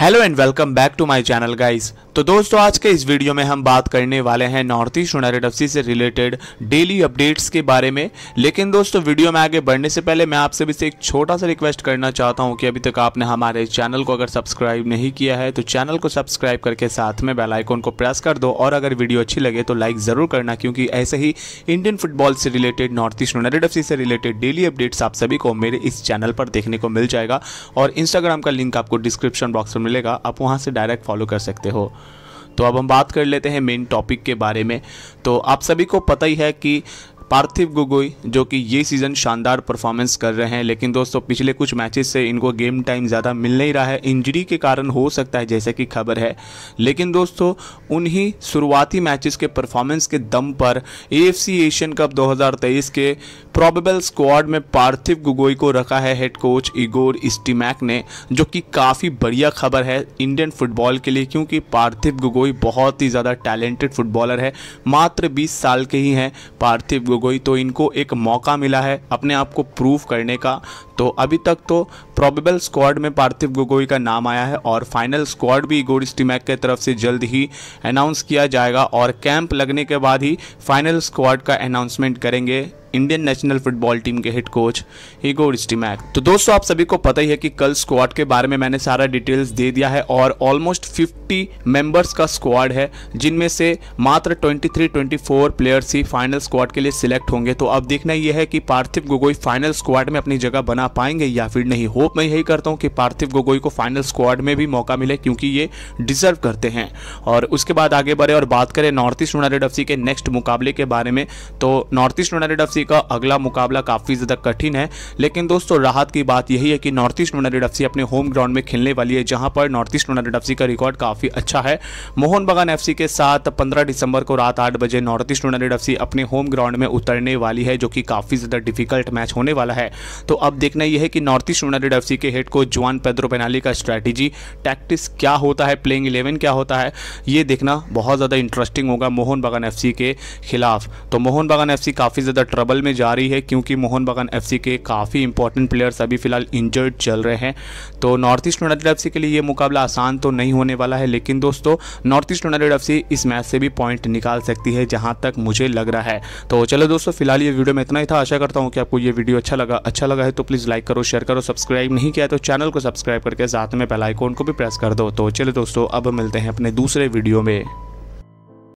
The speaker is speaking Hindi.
hello and welcome back to my channel guys तो दोस्तों आज के इस वीडियो में हम बात करने वाले हैं नॉर्थ ईस्ट यूनाइटेड एफ से रिलेटेड डेली अपडेट्स के बारे में लेकिन दोस्तों वीडियो में आगे बढ़ने से पहले मैं आपसे भी से एक छोटा सा रिक्वेस्ट करना चाहता हूं कि अभी तक आपने हमारे चैनल को अगर सब्सक्राइब नहीं किया है तो चैनल को सब्सक्राइब करके साथ में बेलाइकॉन को प्रेस कर दो और अगर वीडियो अच्छी लगे तो लाइक ज़रूर करना क्योंकि ऐसे ही इंडियन फुटबॉल से related North East United F से रिलेटेड डेली अपडेट्स आप सभी को मेरे इस चैनल पर देखने को मिल जाएगा और इंस्टाग्राम का लिंक आपको डिस्क्रिप्शन बॉक्स में मिलेगा आप वहाँ से डायरेक्ट फॉलो कर सकते हो तो अब हम बात कर लेते हैं मेन टॉपिक के बारे में तो आप सभी को पता ही है कि पार्थिव गोगोई जो कि ये सीज़न शानदार परफॉर्मेंस कर रहे हैं लेकिन दोस्तों पिछले कुछ मैचेस से इनको गेम टाइम ज़्यादा मिल नहीं रहा है इंजरी के कारण हो सकता है जैसे कि खबर है लेकिन दोस्तों उन्हीं शुरुआती मैचेस के परफॉर्मेंस के दम पर ए एशियन कप 2023 के प्रॉबेबल स्क्वाड में पार्थिव गोगोई को रखा है हेड कोच इगोर स्टीमैक ने जो कि काफ़ी बढ़िया खबर है इंडियन फुटबॉल के लिए क्योंकि पार्थिव गोगोई बहुत ही ज़्यादा टैलेंटेड फुटबॉलर है मात्र बीस साल के ही हैं पार्थिव हो गई तो इनको एक मौका मिला है अपने आप को प्रूव करने का तो अभी तक तो प्रॉबेबल स्क्वाड में पार्थिव गोगोई का नाम आया है और फाइनल स्क्वाड भी इगोर स्टीमैक के तरफ से जल्द ही अनाउंस किया जाएगा और कैंप लगने के बाद ही फाइनल स्क्वाड का अनाउंसमेंट करेंगे इंडियन नेशनल फुटबॉल टीम के हेड कोच इगोर स्टीमैक तो दोस्तों आप सभी को पता ही है कि कल स्क्वाड के बारे में मैंने सारा डिटेल्स दे दिया है और ऑलमोस्ट 50 मेंबर्स का स्क्वाड है जिनमें से मात्र 23-24 प्लेयर्स ही फाइनल स्क्वाड के लिए सिलेक्ट होंगे तो अब देखना यह है कि पार्थिव गोगोई फाइनल स्क्वाड में अपनी जगह बना पाएंगे या फिर नहीं होप मैं यही करता हूँ कि पार्थिव गोगोई को फाइनल स्क्वाड में भी मौका मिले क्योंकि ये डिजर्व करते हैं और उसके बाद आगे बढ़े और बात करें नॉर्थ ईस्ट यूनाइटेड एफ के नेक्स्ट मुकाबले के बारे में तो नॉर्थ ईस्ट यूनाइटेड एफ का अगला मुकाबला काफ़ी ज़्यादा कठिन है लेकिन दोस्तों राहत की बात यही है कि नॉर्थ ईस्ट यूनाइटेड एफ अपने होम ग्राउंड में खेलने वाली है जहाँ पर नॉर्थ ईस्ट यूनाइटेड एफ का रिकॉर्ड काफ़ी अच्छा है मोहन बगान एफ के साथ पंद्रह दिसंबर को रात आठ बजे नॉर्थ ईस्ट यूनाइटेड एफ अपने होम ग्राउंड में उतरने वाली है जो कि काफ़ी ज़्यादा डिफिकल्ट मैच होने वाला है तो अब देखने देखना यह है कि नॉर्थ ईस्ट यूनाइटेड एफ के head coach Juan Pedro Benali का स्ट्रैटेजी टैक्टिक्स क्या होता है प्लेइंग इलेवन क्या होता है ये देखना बहुत ज़्यादा इंटरेस्टिंग होगा मोहन बगान एफ के खिलाफ तो मोहन बगान एफ काफ़ी ज़्यादा ट्रबल में जा रही है क्योंकि मोहन बगान एफ के काफ़ी इंपॉर्टेंट प्लेयर्स अभी फिलहाल इंजर्ड चल रहे हैं तो नॉर्थ ईस्ट यूनाइटेड एफ के लिए ये मुकाबला आसान तो नहीं होने वाला है लेकिन दोस्तों नॉर्थ ईस्ट यूनाइटेड एफ इस मैच से भी पॉइंट निकाल सकती है जहाँ तक मुझे लग रहा है तो चलो दोस्तों फिलहाल ये वीडियो में इतना ही था आशा करता हूँ कि आपको ये वीडियो अच्छा लगा अच्छा लगा है तो प्लीज़ प्लीज़ लाइक करो शेयर करो सब्सक्राइब नहीं किया तो चैनल को सब्सक्राइब करके साथ में बेल आइकॉन को भी प्रेस कर दो तो चले दोस्तों अब मिलते हैं अपने दूसरे वीडियो में